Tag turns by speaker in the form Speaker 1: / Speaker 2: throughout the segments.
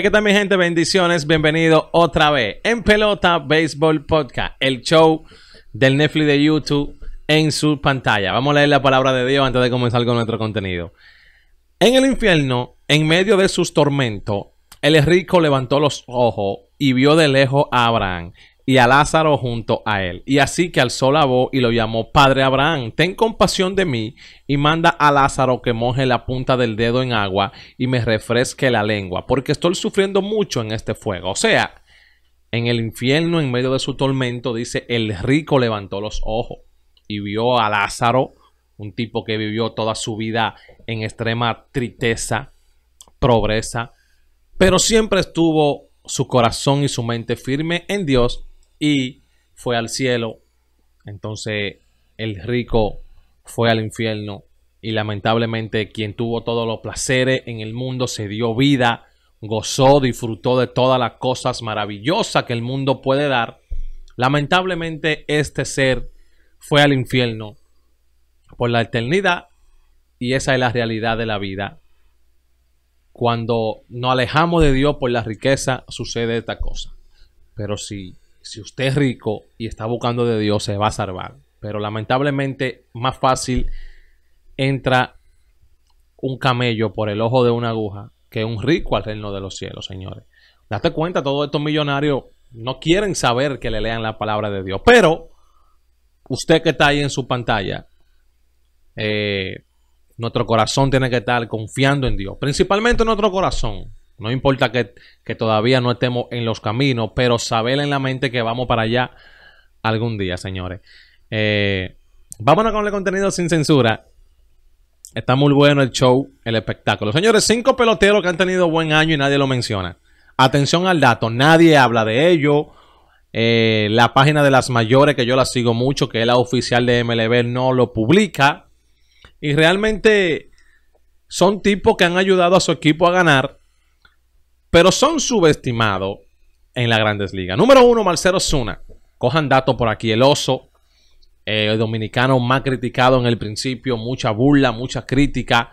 Speaker 1: ¿qué tal mi gente? Bendiciones, bienvenido otra vez en Pelota Baseball Podcast, el show del Netflix de YouTube en su pantalla. Vamos a leer la palabra de Dios antes de comenzar con nuestro contenido. En el infierno, en medio de sus tormentos, el rico levantó los ojos y vio de lejos a Abraham y a Lázaro junto a él. Y así que alzó la voz y lo llamó Padre Abraham, ten compasión de mí y manda a Lázaro que moje la punta del dedo en agua y me refresque la lengua, porque estoy sufriendo mucho en este fuego. O sea, en el infierno, en medio de su tormento, dice, el rico levantó los ojos y vio a Lázaro, un tipo que vivió toda su vida en extrema tristeza, pobreza, pero siempre estuvo su corazón y su mente firme en Dios y fue al cielo. Entonces el rico fue al infierno y lamentablemente quien tuvo todos los placeres en el mundo se dio vida, gozó, disfrutó de todas las cosas maravillosas que el mundo puede dar. Lamentablemente este ser fue al infierno por la eternidad y esa es la realidad de la vida. Cuando nos alejamos de Dios por la riqueza sucede esta cosa. Pero si si usted es rico y está buscando de Dios, se va a salvar. Pero lamentablemente, más fácil entra un camello por el ojo de una aguja que un rico al reino de los cielos, señores. Date cuenta, todos estos millonarios no quieren saber que le lean la palabra de Dios. Pero usted que está ahí en su pantalla, eh, nuestro corazón tiene que estar confiando en Dios. Principalmente en nuestro corazón. No importa que, todavía no estemos en los caminos, pero saber en la mente que vamos para allá algún día, señores. Eh, vámonos con el contenido sin censura. Está muy bueno el show, el espectáculo. Señores, cinco peloteros que han tenido buen año y nadie lo menciona. Atención al dato, nadie habla de ello. Eh, la página de las mayores, que yo la sigo mucho, que es la oficial de MLB, no lo publica. Y realmente son tipos que han ayudado a su equipo a ganar pero son subestimados en las grandes ligas. Número uno, Marcelo Zuna. Cojan datos por aquí. El oso, eh, el dominicano más criticado en el principio, mucha burla, mucha crítica.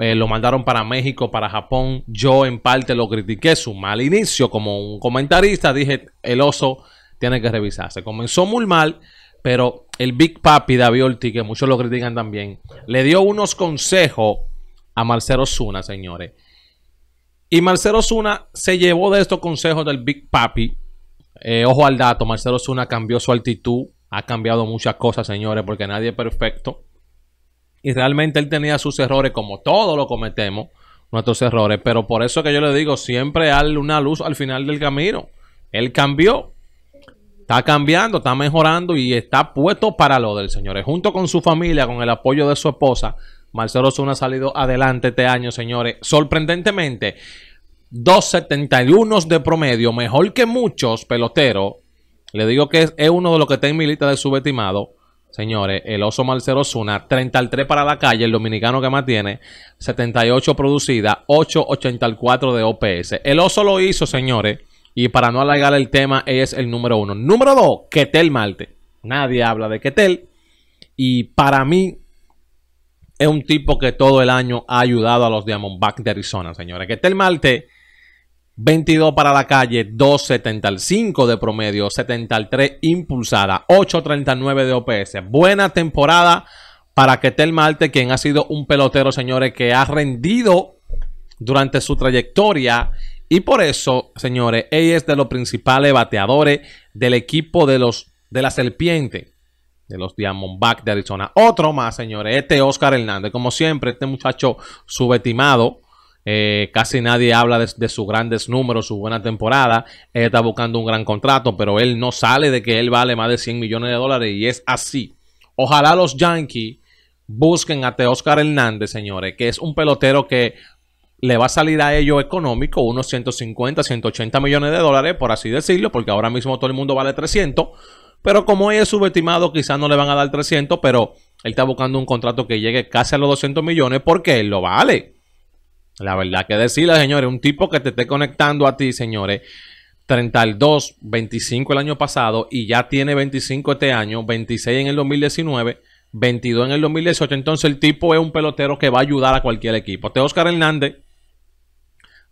Speaker 1: Eh, lo mandaron para México, para Japón. Yo en parte lo critiqué, su mal inicio como un comentarista. Dije, el oso tiene que revisarse. Comenzó muy mal, pero el Big Papi David Ortiz, que muchos lo critican también, le dio unos consejos a Marcelo Zuna, señores, y Marcelo Zuna se llevó de estos consejos del Big Papi. Eh, ojo al dato, Marcelo Zuna cambió su actitud, ha cambiado muchas cosas, señores, porque nadie es perfecto. Y realmente él tenía sus errores, como todos lo cometemos, nuestros errores. Pero por eso que yo le digo, siempre hay una luz al final del camino. Él cambió, está cambiando, está mejorando y está puesto para lo del señor. Junto con su familia, con el apoyo de su esposa, Marcelo Zuna ha salido adelante este año, señores. Sorprendentemente, 2.71 de promedio, mejor que muchos peloteros. Le digo que es, uno de los que está en mi de subestimado. Señores, el oso Marcelo Zuna, 33 para la calle, el dominicano que más tiene, 78 producida, 8.84 de OPS. El oso lo hizo, señores, y para no alargar el tema, es el número uno. Número dos, Ketel Marte. Nadie habla de Ketel. Y para mí, es un tipo que todo el año ha ayudado a los Diamondbacks de Arizona, señores. Que Marte, 22 para la calle, 2.75 de promedio, 73 impulsada, 8.39 de OPS. Buena temporada para Ketel Marte, quien ha sido un pelotero, señores, que ha rendido durante su trayectoria. Y por eso, señores, él es de los principales bateadores del equipo de, los, de la serpiente de los Diamondbacks de Arizona. Otro más, señores, este Oscar Hernández. Como siempre, este muchacho subestimado. Eh, casi nadie habla de, sus grandes números, su buena temporada. Él está buscando un gran contrato, pero él no sale de que él vale más de 100 millones de dólares y es así. Ojalá los Yankees busquen a este Oscar Hernández, señores, que es un pelotero que le va a salir a ellos económico unos 150, 180 millones de dólares, por así decirlo, porque ahora mismo todo el mundo vale 300 pero como es subestimado, quizás no le van a dar 300, pero él está buscando un contrato que llegue casi a los 200 millones porque él lo vale. La verdad que decirle, señores, un tipo que te esté conectando a ti, señores, 32, 25 el año pasado y ya tiene 25 este año, 26 en el 2019, 22 en el 2018. Entonces el tipo es un pelotero que va a ayudar a cualquier equipo. Este Oscar Hernández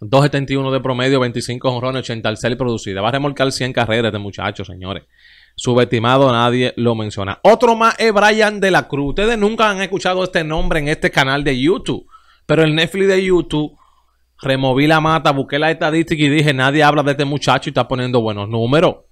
Speaker 1: 2.71 de promedio, 25 al cel producida. Va a remolcar 100 carreras de este muchachos, señores. Subestimado, nadie lo menciona. Otro más es Brian de la Cruz. Ustedes nunca han escuchado este nombre en este canal de YouTube. Pero el Netflix de YouTube, removí la mata, busqué la estadística y dije, nadie habla de este muchacho y está poniendo buenos números.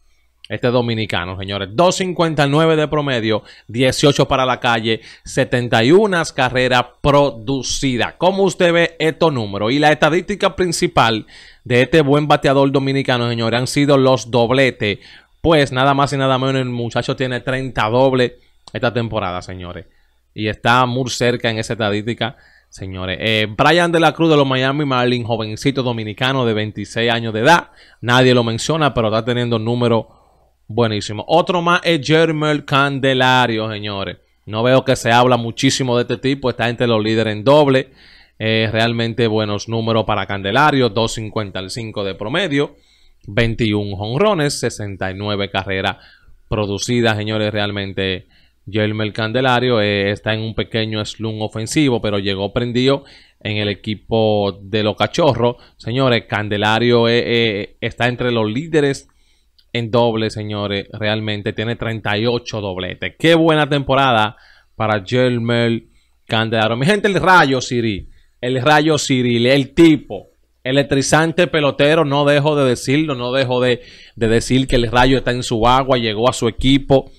Speaker 1: Este dominicano, señores. 2.59 de promedio, 18 para la calle, 71 carreras producidas. ¿Cómo usted ve estos números? Y la estadística principal de este buen bateador dominicano, señores, han sido los dobletes. Pues nada más y nada menos, el muchacho tiene 30 dobles esta temporada, señores. Y está muy cerca en esa estadística señores. Eh, Brian de la Cruz de los Miami Marlins, jovencito dominicano de 26 años de edad. Nadie lo menciona, pero está teniendo número. Buenísimo. Otro más es Jermel Candelario, señores. No veo que se habla muchísimo de este tipo. está entre los líderes en doble. Eh, realmente buenos números para Candelario. 2.55 de promedio. 21 jonrones. 69 carreras producidas, señores. Realmente Jermel Candelario eh, está en un pequeño slum ofensivo, pero llegó prendido en el equipo de los cachorros. Señores, Candelario eh, está entre los líderes en doble, señores. Realmente tiene 38 dobletes. Qué buena temporada para Jermel Candelaro. Mi gente, el Rayo Ciril, El Rayo Ciril, el tipo. Electrizante pelotero, no dejo de decirlo, no dejo de, decir que el Rayo está en su agua, llegó a su equipo,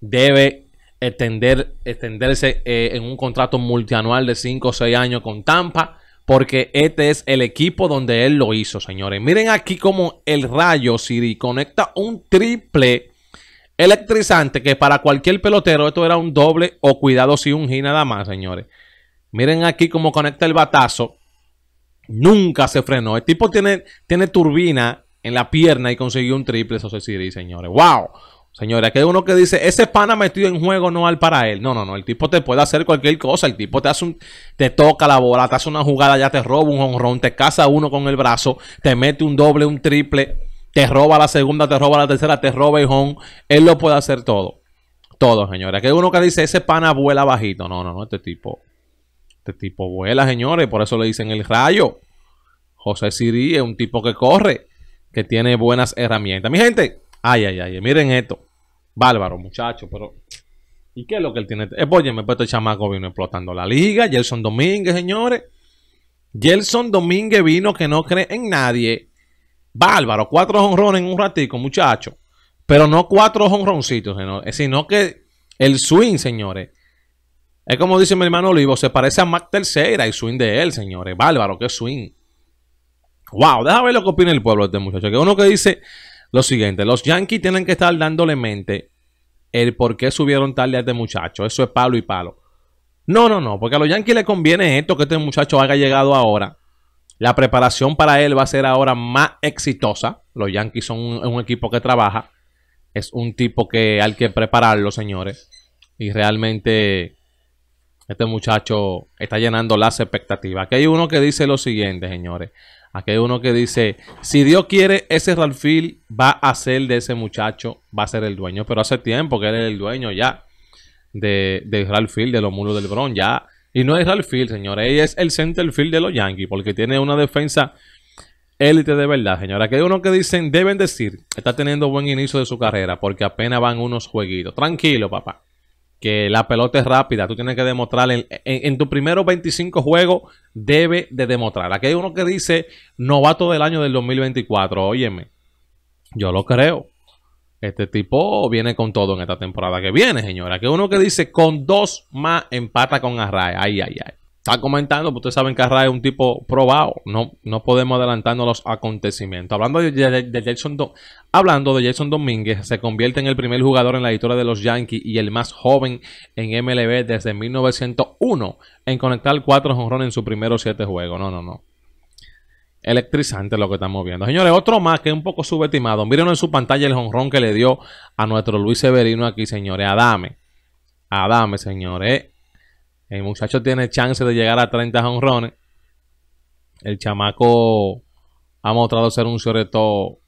Speaker 1: debe extender, extenderse eh, en un contrato multianual de 5 o 6 años con Tampa porque este es el equipo donde él lo hizo, señores. Miren aquí cómo el rayo Siri conecta un triple electrizante que para cualquier pelotero esto era un doble o cuidado si un G nada más, señores. Miren aquí cómo conecta el batazo. Nunca se frenó. El tipo tiene, tiene turbina en la pierna y consiguió un triple, eso es Siri, señores. ¡Wow! Señores, que hay uno que dice, ese pana metido en juego no al para él. No, no, no. El tipo te puede hacer cualquier cosa. El tipo te hace un, te toca la bola, te hace una jugada, ya te roba un honrón, te casa uno con el brazo, te mete un doble, un triple, te roba la segunda, te roba la tercera, te roba el home. Él lo puede hacer todo. Todo, señores. Que hay uno que dice, ese pana vuela bajito. No, no, no. Este tipo, este tipo vuela, señores. Por eso le dicen el rayo. José Siri es un tipo que corre, que tiene buenas herramientas. Mi gente. Ay, ay, ay. Miren esto. Bárbaro, muchacho, pero. ¿Y qué es lo que él tiene? Eh, me puesto el chamaco vino explotando la liga. Gelson Domínguez, señores. Gelson Domínguez vino que no cree en nadie. Bárbaro, cuatro honrones en un ratico, muchacho. Pero no cuatro honroncitos, eh, sino que el swing, señores. Es como dice mi hermano Olivo, se parece a Mac Tercera y swing de él, señores. Bárbaro, qué swing. Wow, déjame ver lo que opina el pueblo de este muchacho. Que uno que dice, lo siguiente. Los Yankees tienen que estar dándole mente el por qué subieron tarde a este muchacho. Eso es palo y palo. No, no, no, porque a los Yankees les conviene esto, que este muchacho haya llegado ahora. La preparación para él va a ser ahora más exitosa. Los Yankees son un, equipo que trabaja. Es un tipo que hay que prepararlo, señores. Y realmente este muchacho está llenando las expectativas. Aquí hay uno que dice lo siguiente, señores. Aquí hay uno que dice, si Dios quiere, ese Ralfil va a ser de ese muchacho, va a ser el dueño. Pero hace tiempo que él es el dueño ya de, de Ralfil, de los muros del Bron, ya. Y no es Ralfil, señores, él es el centerfield de los Yankees, porque tiene una defensa élite de verdad, señora. Aquí hay uno que dicen, deben decir, está teniendo buen inicio de su carrera, porque apenas van unos jueguitos. Tranquilo, papá que la pelota es rápida. Tú tienes que demostrar en, en, tus primeros 25 juegos, debe de demostrar. Aquí hay uno que dice novato del año del 2024. Óyeme, yo lo creo. Este tipo viene con todo en esta temporada que viene, señora. Que uno que dice con dos más empata con Arrae. Ay, ay, ay está comentando, pues ustedes saben que Arra es un tipo probado. No, no podemos adelantarnos los acontecimientos. Hablando de, Jason hablando de Jason Domínguez, se convierte en el primer jugador en la historia de los Yankees y el más joven en MLB desde 1901 en conectar cuatro jonrones en sus primeros siete juegos. No, no, no. Electrizante lo que estamos viendo. Señores, otro más que es un poco subestimado. Miren en su pantalla el jonrón que le dio a nuestro Luis Severino aquí, señores. Adame. Adame, señores el muchacho tiene chance de llegar a 30 jonrones. El chamaco ha mostrado ser un todo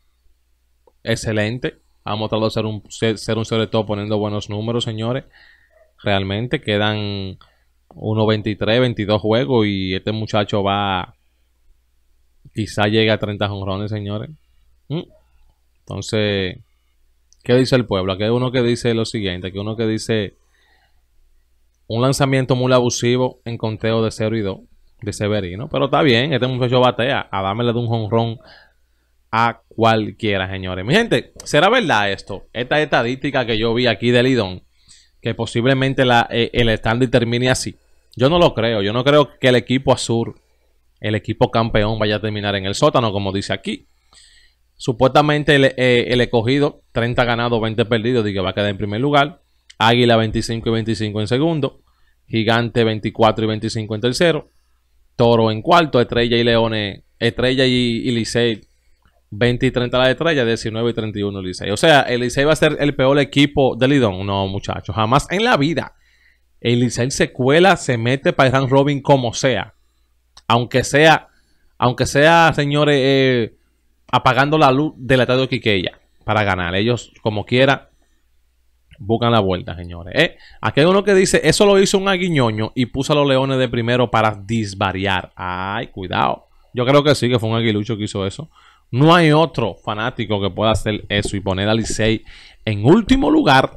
Speaker 1: excelente. Ha mostrado ser un, ser, un poniendo buenos números, señores. Realmente quedan 1.23, 22 juegos y este muchacho va... Quizá llegue a 30 jonrones, señores. Mm. Entonces, ¿qué dice el pueblo? Aquí hay uno que dice lo siguiente, aquí uno que dice un lanzamiento muy abusivo en conteo de 0 y 2 de Severino. Pero está bien, este muchacho batea. A dámele de un jonrón a cualquiera, señores. Mi gente, ¿será verdad esto? Esta estadística que yo vi aquí de Lidón, que posiblemente la, eh, el estándar termine así. Yo no lo creo. Yo no creo que el equipo azul, el equipo campeón, vaya a terminar en el sótano, como dice aquí. Supuestamente el, eh, escogido, 30 ganados, 20 perdidos, digo, va a quedar en primer lugar. Águila 25 y 25 en segundo. Gigante 24 y 25 en tercero. Toro en cuarto. Estrella y Leones. Estrella y, y 20 y 30 la Estrella. 19 y 31 Licey. O sea, el va a ser el peor equipo de Lidón. No, muchachos. Jamás en la vida. El se cuela, se mete para el robin como sea. Aunque sea, aunque sea, señores, eh, apagando la luz del de Quiqueya para ganar. Ellos, como quiera, Buscan la vuelta, señores. Eh, aquí hay uno que dice, eso lo hizo un aguiñoño y puso a los leones de primero para disvariar. Ay, cuidado. Yo creo que sí, que fue un aguilucho que hizo eso. No hay otro fanático que pueda hacer eso y poner a Licey en último lugar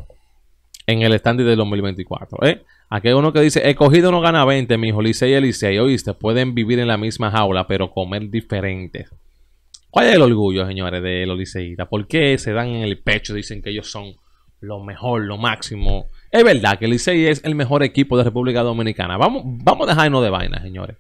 Speaker 1: en el stand del 2024. Aquí hay uno que dice, he cogido no gana 20, mi hijo Licey y Licey, oíste, pueden vivir en la misma jaula, pero comer diferentes. ¿Cuál es el orgullo, señores, de los Liceitas ¿Por qué se dan en el pecho, dicen que ellos son lo mejor, lo máximo. Es verdad que el Licey es el mejor equipo de República Dominicana. Vamos, vamos a dejarnos de vaina, señores.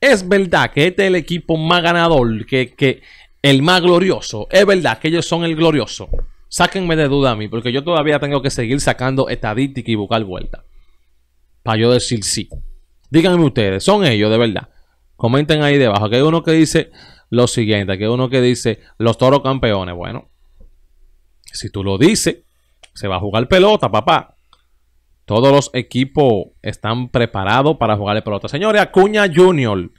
Speaker 1: Es verdad que este es el equipo más ganador, que, el más glorioso. Es verdad que ellos son el glorioso. Sáquenme de duda a mí, porque yo todavía tengo que seguir sacando estadística y buscar vuelta. Para yo decir sí. Díganme ustedes, son ellos de verdad. Comenten ahí debajo. Aquí hay uno que dice lo siguiente, Aquí hay uno que dice los toros campeones. Bueno, si tú lo dices, se va a jugar pelota, papá. Todos los equipos están preparados para jugar pelota. Señores, Acuña Junior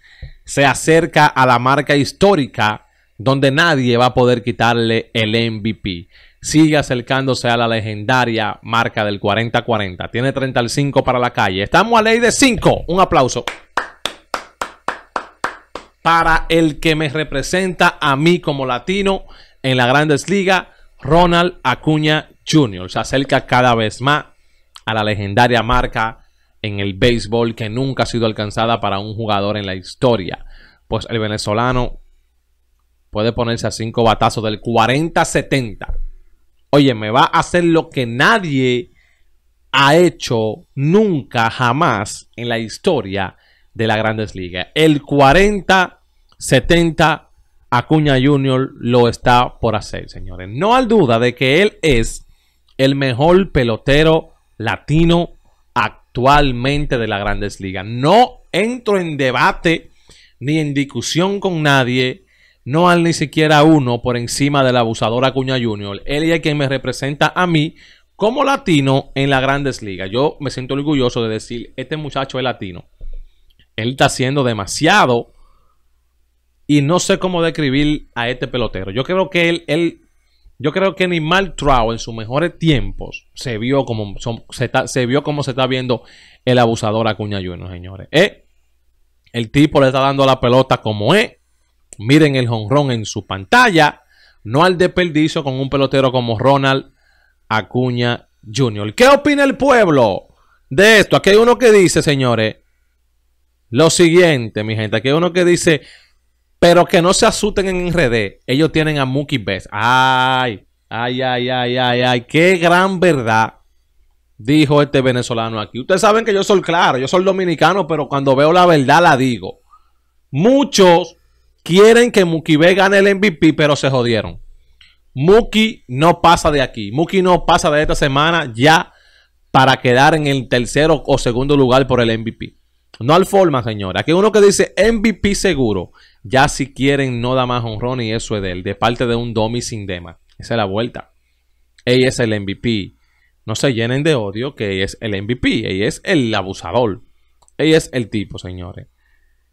Speaker 1: se acerca a la marca histórica donde nadie va a poder quitarle el MVP. Sigue acercándose a la legendaria marca del 40-40. Tiene 35 para la calle. Estamos a ley de 5. Un aplauso. Para el que me representa a mí como latino en la Grandes Ligas, Ronald Acuña Junior se acerca cada vez más a la legendaria marca en el béisbol que nunca ha sido alcanzada para un jugador en la historia. Pues el venezolano puede ponerse a cinco batazos del 40-70. Oye, me va a hacer lo que nadie ha hecho nunca, jamás en la historia de la Grandes Ligas. El 40-70 Acuña Junior lo está por hacer, señores. No hay duda de que él es el mejor pelotero latino actualmente de la Grandes Ligas. No entro en debate ni en discusión con nadie. No hay ni siquiera uno por encima de la abusadora Cuña Junior, Él es quien me representa a mí como latino en la grandes ligas. Yo me siento orgulloso de decir, este muchacho es latino. Él está haciendo demasiado y no sé cómo describir a este pelotero. Yo creo que él, él yo creo que ni Mark Trout en sus mejores tiempos se vio como, se, está, vio como se está viendo el abusador Acuña Junior, señores. Eh, el tipo le está dando la pelota como es. Miren el jonrón en su pantalla. No al desperdicio con un pelotero como Ronald Acuña Jr. ¿Qué opina el pueblo de esto? Aquí hay uno que dice, señores, lo siguiente, mi gente. Aquí hay uno que dice, pero que no se asusten en RD. Ellos tienen a Mookie Best. Ay, ay, ay, ay, ay, ay. Qué gran verdad dijo este venezolano aquí. Ustedes saben que yo soy claro, yo soy dominicano, pero cuando veo la verdad la digo. Muchos quieren que Mookie Bess gane el MVP, pero se jodieron. Mookie no pasa de aquí. Mookie no pasa de esta semana ya para quedar en el tercero o segundo lugar por el MVP. No hay forma, señor. Aquí uno que dice MVP seguro ya si quieren, no da más honrón y eso es de él, de parte de un Domi sin dema. Esa es la vuelta. Ella es el MVP. No se llenen de odio que ella es el MVP. Ella es el abusador. Ella es el tipo, señores.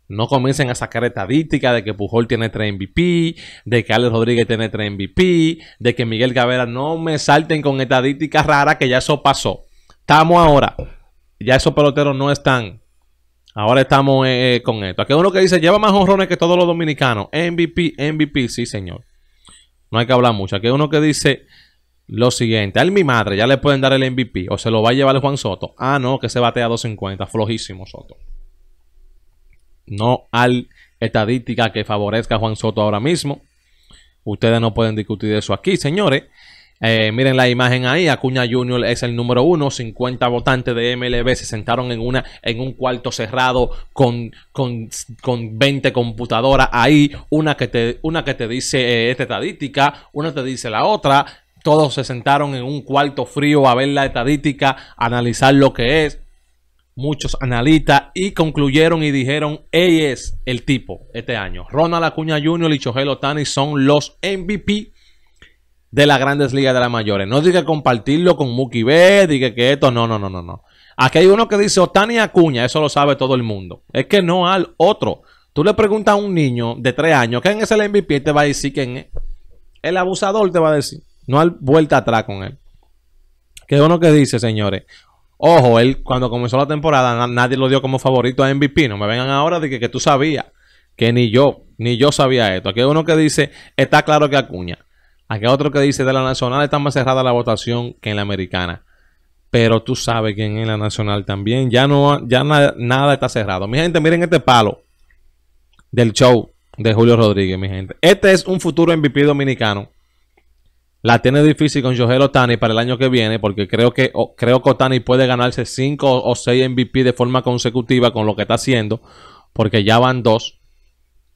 Speaker 1: No comiencen a sacar estadísticas de que Pujol tiene 3 MVP, de que Alex Rodríguez tiene 3 MVP, de que Miguel Cabrera. No me salten con estadísticas raras que ya eso pasó. Estamos ahora. Ya esos peloteros no están. Ahora estamos eh, eh, con esto. Aquí hay uno que dice, lleva más honrones que todos los dominicanos. MVP, MVP, sí, señor. No hay que hablar mucho. Aquí hay uno que dice lo siguiente. A mi madre, ya le pueden dar el MVP. O se lo va a llevar Juan Soto. Ah, no, que se batea a 250. Flojísimo, Soto. No hay estadística que favorezca a Juan Soto ahora mismo. Ustedes no pueden discutir eso aquí, señores. Eh, miren la imagen ahí, Acuña Junior es el número uno, 50 votantes de MLB se sentaron en, una, en un cuarto cerrado con, con, 20 computadoras ahí, una que te, una que te dice eh, esta estadística, una te dice la otra, todos se sentaron en un cuarto frío a ver la estadística, analizar lo que es. Muchos analistas y concluyeron y dijeron, él es el tipo este año. Ronald Acuña Junior y Chojelo Tani son los MVP de las grandes ligas de las mayores. No diga compartirlo con Mookie B, diga que esto, no, no, no, no, no. Aquí hay uno que dice Otani Acuña, eso lo sabe todo el mundo. Es que no al otro. Tú le preguntas a un niño de tres años quién es el MVP, te va a decir quién es. El abusador te va a decir. No hay vuelta atrás con él. Que es uno que dice, señores. Ojo, él cuando comenzó la temporada nadie lo dio como favorito a MVP. No me vengan ahora de que, que tú sabías. Que ni yo, ni yo sabía esto. Aquí hay uno que dice, está claro que Acuña. Aquí hay otro que dice, de la nacional está más cerrada la votación que en la americana. Pero tú sabes que en la nacional también ya no ya nada está cerrado. Mi gente, miren este palo del show de Julio Rodríguez, mi gente. Este es un futuro MVP dominicano. La tiene difícil con Joel Otani para el año que viene, porque creo que, creo que Otani puede ganarse 5 o 6 MVP de forma consecutiva con lo que está haciendo, porque ya van dos.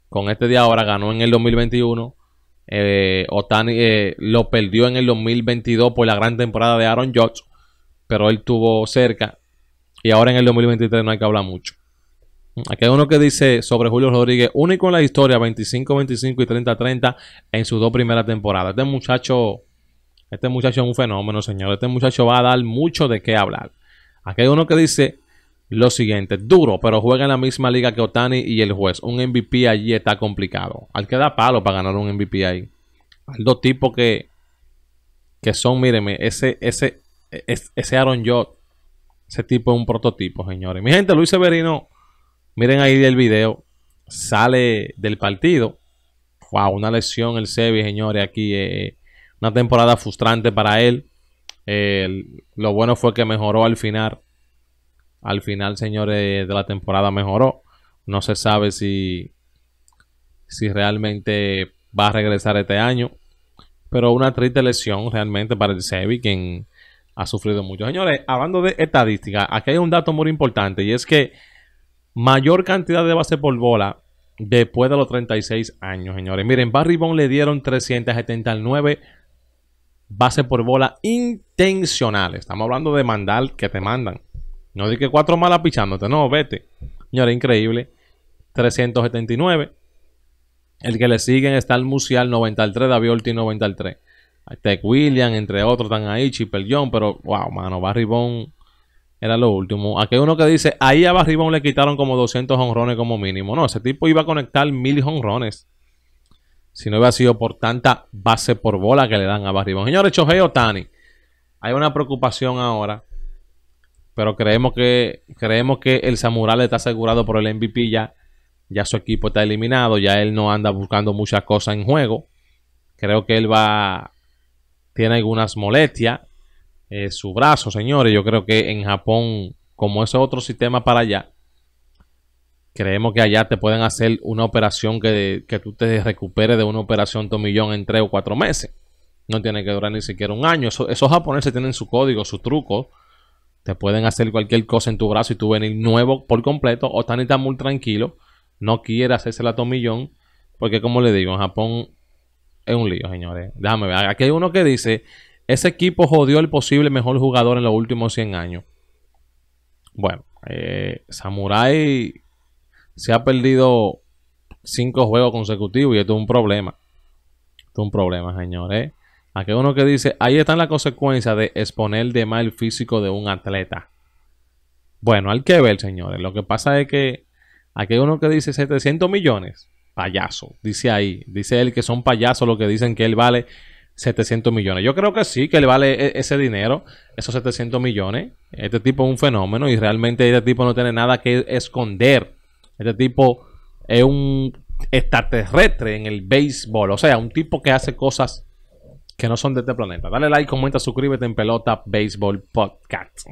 Speaker 1: Con este de ahora ganó en el 2021, eh, Otani eh, lo perdió en el 2022 por la gran temporada de Aaron Judge, pero él tuvo cerca. Y ahora en el 2023 no hay que hablar mucho. Aquí hay uno que dice sobre Julio Rodríguez, único en la historia, 25-25 y 30-30 en sus dos primeras temporadas. Este muchacho, este muchacho es un fenómeno, señor. Este muchacho va a dar mucho de qué hablar. Aquí hay uno que dice, lo siguiente, duro, pero juega en la misma liga que Otani y el juez. Un MVP allí está complicado. Al que da palo para ganar un MVP ahí. al dos tipos que, que son, mírenme, ese, ese, ese, Aaron Jot, ese tipo es un prototipo, señores. Mi gente, Luis Severino, miren ahí el video, sale del partido. Wow, una lesión el Sevi, señores, aquí. Eh, una temporada frustrante para él. lo bueno fue que mejoró al final al final, señores, de la temporada mejoró. No se sabe si, si realmente va a regresar este año. Pero una triste lesión realmente para el Sevi, quien ha sufrido mucho. Señores, hablando de estadística, aquí hay un dato muy importante y es que mayor cantidad de base por bola después de los 36 años, señores. Miren, Barry Bond le dieron 379 bases por bola intencionales. Estamos hablando de mandar que te mandan. No di cuatro malas pichándote, no, vete. Señores, increíble. 379. El que le siguen está el Musial 93, David Ortiz 93. Tech William, entre otros, están ahí, Chipper John, pero wow, mano, Barry era lo último. Aquí uno que dice, ahí a Barry le quitaron como 200 honrones como mínimo. No, ese tipo iba a conectar mil honrones. Si no hubiera sido por tanta base por bola que le dan a Barry Bond. Señores, Chohei Tani Hay una preocupación ahora pero creemos que, creemos que el Samurai está asegurado por el MVP ya. Ya su equipo está eliminado, ya él no anda buscando muchas cosas en juego. Creo que él va. Tiene algunas molestias. Eh, su brazo, señores. Yo creo que en Japón, como es otro sistema para allá, creemos que allá te pueden hacer una operación que, tú te recuperes de una operación tomillón en tres o cuatro meses. No tiene que durar ni siquiera un año. esos japoneses tienen su código, su truco, te pueden hacer cualquier cosa en tu brazo y tú venir nuevo por completo o tan y tan muy tranquilo. No quieras hacerse la tomillón porque como le digo, en Japón es un lío, señores. Déjame ver. Aquí hay uno que dice, ese equipo jodió el posible mejor jugador en los últimos 100 años. Bueno, eh, Samurai se ha perdido cinco juegos consecutivos y esto es un problema. Esto es un problema, señores. Aquí uno que dice, ahí están las consecuencias de exponer de mal físico de un atleta. Bueno, al que ver, señores. Lo que pasa es que aquí uno que dice 700 millones. Payaso, dice ahí. Dice él que son payasos los que dicen que él vale 700 millones. Yo creo que sí, que él vale e, ese dinero, esos 700 millones. Este tipo es un fenómeno y realmente este tipo no tiene nada que esconder. Este tipo es un extraterrestre en el béisbol. O sea, un tipo que hace cosas que no son de este planeta. Dale like, comenta, suscríbete en Pelota Baseball Podcast.